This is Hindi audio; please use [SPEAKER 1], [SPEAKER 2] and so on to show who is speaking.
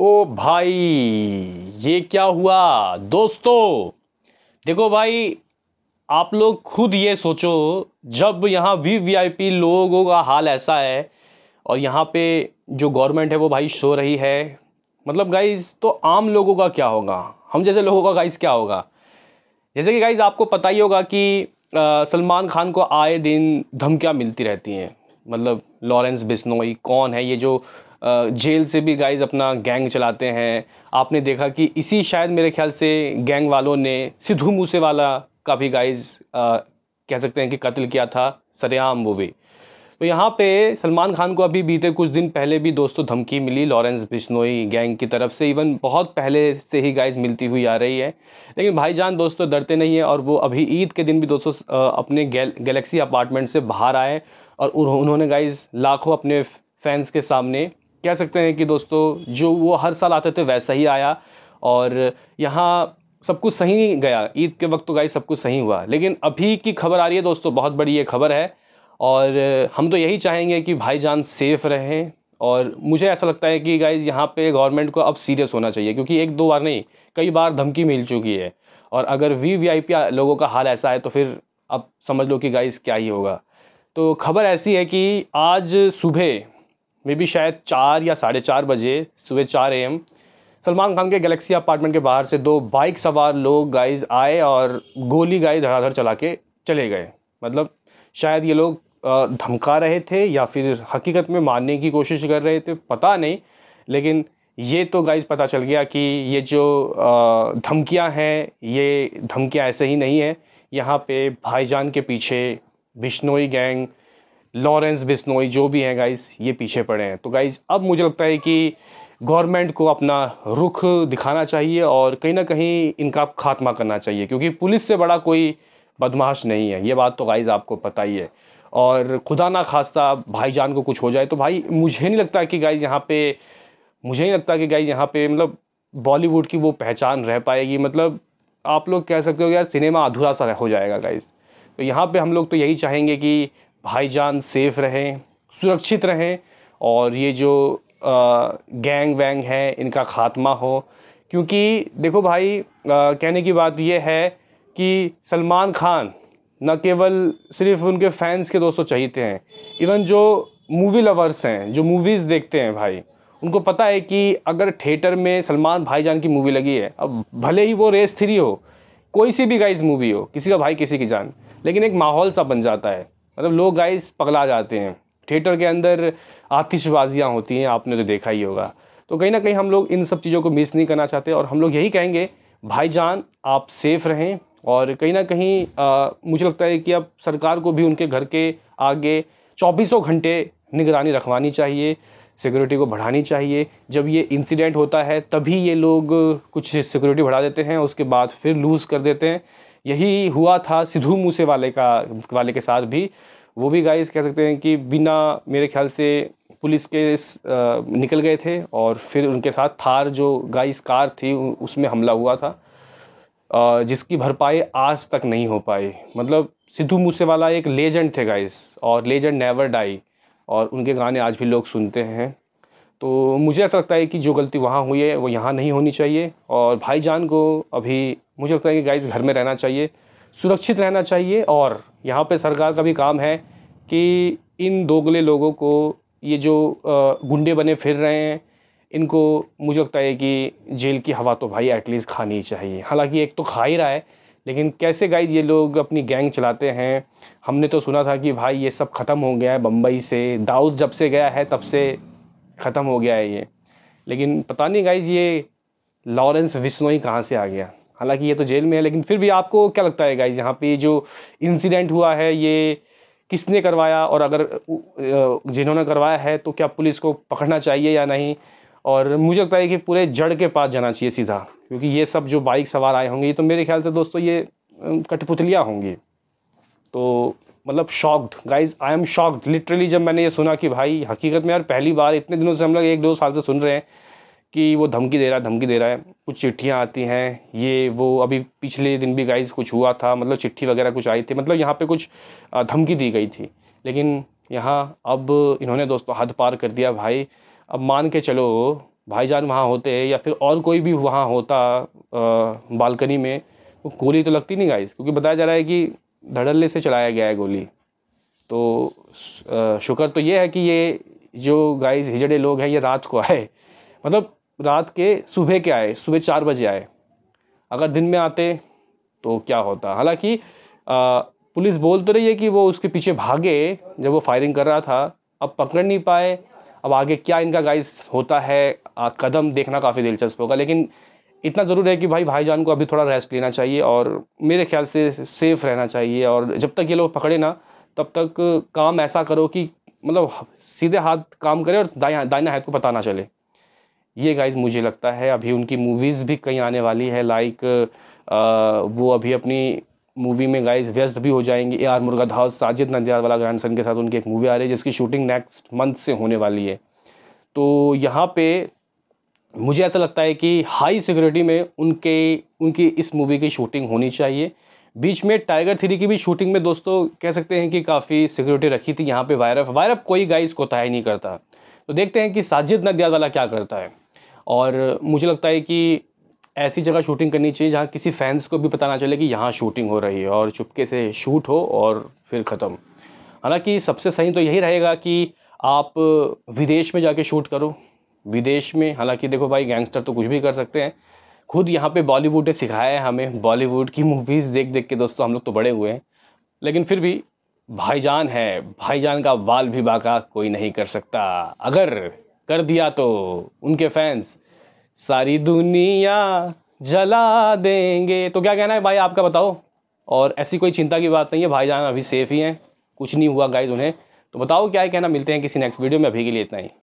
[SPEAKER 1] ओ भाई ये क्या हुआ दोस्तों देखो भाई आप लोग खुद ये सोचो जब यहाँ वी वी आई पी लोगों का हाल ऐसा है और यहाँ पे जो गवर्नमेंट है वो भाई सो रही है मतलब गाइज तो आम लोगों का क्या होगा हम जैसे लोगों का गाइज क्या होगा जैसे कि गाइज आपको पता ही होगा कि सलमान खान को आए दिन धमकियाँ मिलती रहती हैं मतलब लॉरेंस बिस्नोई कौन है ये जो जेल से भी गाइज अपना गैंग चलाते हैं आपने देखा कि इसी शायद मेरे ख्याल से गैंग वालों ने सिद्धू मूसेवाला का भी गाइज कह सकते हैं कि कत्ल किया था सरेआम वो भी तो यहाँ पे सलमान खान को अभी बीते कुछ दिन पहले भी दोस्तों धमकी मिली लॉरेंस बिश्नोई गैंग की तरफ से इवन बहुत पहले से ही गाइस मिलती हुई आ रही है लेकिन भाईजान दोस्तों डरते नहीं है और वो अभी ईद के दिन भी दोस्तों अपने गैल, गैलेक्सी अपार्टमेंट से बाहर आए और उन्होंने गाइज लाखों अपने फैंस के सामने कह सकते हैं कि दोस्तों जो वो हर साल आते थे वैसा ही आया और यहाँ सब कुछ सही गया ईद के वक्त तो गाई सब कुछ सही हुआ लेकिन अभी की खबर आ रही है दोस्तों बहुत बड़ी ये खबर है और हम तो यही चाहेंगे कि भाईजान सेफ़ रहें और मुझे ऐसा लगता है कि गाइज यहाँ पे गवर्नमेंट को अब सीरियस होना चाहिए क्योंकि एक दो बार नहीं कई बार धमकी मिल चुकी है और अगर वी वी आई पी लोगों का हाल ऐसा है तो फिर अब समझ लो कि गाइज क्या ही होगा तो खबर ऐसी है कि आज सुबह मे बी शायद चार या साढ़े चार बजे सुबह चार एम सलमान खान के गैलेक्सी अपार्टमेंट के बाहर से दो बाइक सवार लोग गाइज आए और गोली गाय धड़ाधड़ चला के चले गए मतलब शायद ये लोग धमका रहे थे या फिर हकीकत में मारने की कोशिश कर रहे थे पता नहीं लेकिन ये तो गाइज पता चल गया कि ये जो धमकियां हैं ये धमकियां ऐसे ही नहीं है यहाँ पे भाईजान के पीछे बिश्नोई गैंग लॉरेंस बिस्नोई जो भी हैं गाइस ये पीछे पड़े हैं तो गाइस अब मुझे लगता है कि गवर्नमेंट को अपना रुख दिखाना चाहिए और कहीं ना कहीं इनका खात्मा करना चाहिए क्योंकि पुलिस से बड़ा कोई बदमाश नहीं है ये बात तो गाइज आपको पता ही है और खुदा ना खास्ता भाईजान को कुछ हो जाए तो भाई मुझे नहीं लगता कि गाइज यहाँ पे मुझे नहीं लगता कि गाइज यहाँ पे मतलब बॉलीवुड की वो पहचान रह पाएगी मतलब आप लोग कह सकते हो यार सिनेमा अधूरा सा हो जाएगा गाइज तो यहाँ पे हम लोग तो यही चाहेंगे कि भाईजान सेफ़ रहें सुरक्षित रहें और ये जो गैंग वैंग है इनका ख़ात्मा हो क्योंकि देखो भाई आ, कहने की बात यह है कि सलमान खान न केवल सिर्फ उनके फैंस के दोस्तों चाहिए हैं इवन जो मूवी लवर्स हैं जो मूवीज़ देखते हैं भाई उनको पता है कि अगर थिएटर में सलमान भाईजान की मूवी लगी है अब भले ही वो रेस थ्री हो कोई सी भी गाइज मूवी हो किसी का भाई किसी की जान लेकिन एक माहौल सा बन जाता है मतलब लोग गाइस पगला जाते हैं थिएटर के अंदर आतिशबाजियाँ होती हैं आपने तो देखा ही होगा तो कहीं ना कहीं हम लोग इन सब चीज़ों को मिस नहीं करना चाहते और हम लोग यही कहेंगे भाईजान आप सेफ़ रहें और कहीं ना कहीं आ, मुझे लगता है कि अब सरकार को भी उनके घर के आगे चौबीसों घंटे निगरानी रखवानी चाहिए सिक्योरिटी को बढ़ानी चाहिए जब ये इंसिडेंट होता है तभी ये लोग कुछ सिक्योरिटी बढ़ा देते हैं उसके बाद फिर लूज़ कर देते हैं यही हुआ था सिद्धू मूसे वाले का वाले के साथ भी वो भी गाइस कह सकते हैं कि बिना मेरे ख्याल से पुलिस के निकल गए थे और फिर उनके साथ थार जो गाइस कार थी उसमें हमला हुआ था जिसकी भरपाई आज तक नहीं हो पाई मतलब सिद्धू मूसेवाला एक लेजेंड थे गाइस और लेजेंड नेवर डाई और उनके गाने आज भी लोग सुनते हैं तो मुझे ऐसा लगता है कि जो गलती वहाँ हुई है वो यहाँ नहीं होनी चाहिए और भाईजान को अभी मुझे लगता है कि गाइस घर में रहना चाहिए सुरक्षित रहना चाहिए और यहाँ पे सरकार का भी काम है कि इन दोगले लोगों को ये जो गुंडे बने फिर रहे हैं इनको मुझे लगता है कि जेल की हवा तो भाई एटलीस्ट खानी चाहिए हालांकि एक तो खा ही रहा है लेकिन कैसे गाइज ये लोग अपनी गैंग चलाते हैं हमने तो सुना था कि भाई ये सब ख़त्म हो गया है बम्बई से दाऊद जब से गया है तब से ख़त्म हो गया है ये लेकिन पता नहीं गाइज ये लॉरेंस विश्नोई कहाँ से आ गया हालांकि ये तो जेल में है लेकिन फिर भी आपको क्या लगता है गाइज यहाँ पे जो इंसिडेंट हुआ है ये किसने करवाया और अगर जिन्होंने करवाया है तो क्या पुलिस को पकड़ना चाहिए या नहीं और मुझे लगता है कि पूरे जड़ के पास जाना चाहिए सीधा क्योंकि ये सब जो बाइक सवार आए होंगे तो मेरे ख्याल से दोस्तों ये कठपुतलियाँ होंगी तो मतलब shocked guys I am shocked literally जब मैंने ये सुना कि भाई हकीकत में यार पहली बार इतने दिनों से हम लोग एक दो साल से सुन रहे हैं कि वो धमकी दे रहा है धमकी दे रहा है कुछ चिट्ठियाँ आती हैं ये वो अभी पिछले दिन भी गाइज कुछ हुआ था मतलब चिट्ठी वगैरह कुछ आई थी मतलब यहाँ पर कुछ धमकी दी गई थी लेकिन यहाँ अब इन्होंने दोस्तों हद पार कर दिया भाई अब मान के चलो भाईजान वहाँ होते या फिर और कोई भी वहाँ होता बालकनी में वो गोली तो लगती नहीं गाइस क्योंकि बताया जा रहा है कि धड़ल्ले से चलाया गया है गोली तो शुक्र तो ये है कि ये जो गाइस हिजड़े लोग हैं ये रात को आए मतलब रात के सुबह के आए सुबह चार बजे आए अगर दिन में आते तो क्या होता हालांकि पुलिस बोल तो रही है कि वो उसके पीछे भागे जब वो फायरिंग कर रहा था अब पकड़ नहीं पाए अब आगे क्या इनका गाइस होता है कदम देखना काफ़ी दिलचस्प होगा लेकिन इतना ज़रूर है कि भाई भाईजान को अभी थोड़ा रेस्ट लेना चाहिए और मेरे ख्याल से सेफ़ रहना चाहिए और जब तक ये लोग पकड़े ना तब तक काम ऐसा करो कि मतलब सीधे हाथ काम करे और दाया दाइना हाथ को पता ना चले ये गाइज मुझे लगता है अभी उनकी मूवीज़ भी कहीं आने वाली है लाइक वो अभी अपनी मूवी में गाइज व्यस्त भी हो जाएंगी ए आर मुर्गा मुर्गाधाव साजिद नंदियालवाला ग्रैंडसन के साथ उनकी एक मूवी आ रही है जिसकी शूटिंग नेक्स्ट मंथ से होने वाली है तो यहाँ पे मुझे ऐसा लगता है कि हाई सिक्योरिटी में उनके उनकी इस मूवी की शूटिंग होनी चाहिए बीच में टाइगर थ्री की भी शूटिंग में दोस्तों कह सकते हैं कि काफ़ी सिक्योरिटी रखी थी यहाँ पे वायरफ वायरफ कोई गाइस को तय नहीं करता तो देखते हैं कि साजिद नदिया वाला क्या करता है और मुझे लगता है कि ऐसी जगह शूटिंग करनी चाहिए जहाँ किसी फैंस को भी पता ना चले कि यहाँ शूटिंग हो रही है और चुपके से शूट हो और फिर ख़त्म हालाँकि सबसे सही तो यही रहेगा कि आप विदेश में जाके शूट करो विदेश में हालांकि देखो भाई गैंगस्टर तो कुछ भी कर सकते हैं खुद यहाँ पे बॉलीवुड ने सिखाया है हमें बॉलीवुड की मूवीज़ देख देख के दोस्तों हम लोग तो बड़े हुए हैं लेकिन फिर भी भाईजान है भाईजान का बाल भी बाका कोई नहीं कर सकता अगर कर दिया तो उनके फैंस सारी दुनिया जला देंगे तो क्या कहना है भाई आपका बताओ और ऐसी कोई चिंता की बात नहीं है भाईजान अभी सेफ़ ही हैं कुछ नहीं हुआ गाइज उन्हें तो बताओ क्या है कहना मिलते हैं किसी नेक्स्ट वीडियो में अभी के लिए इतना ही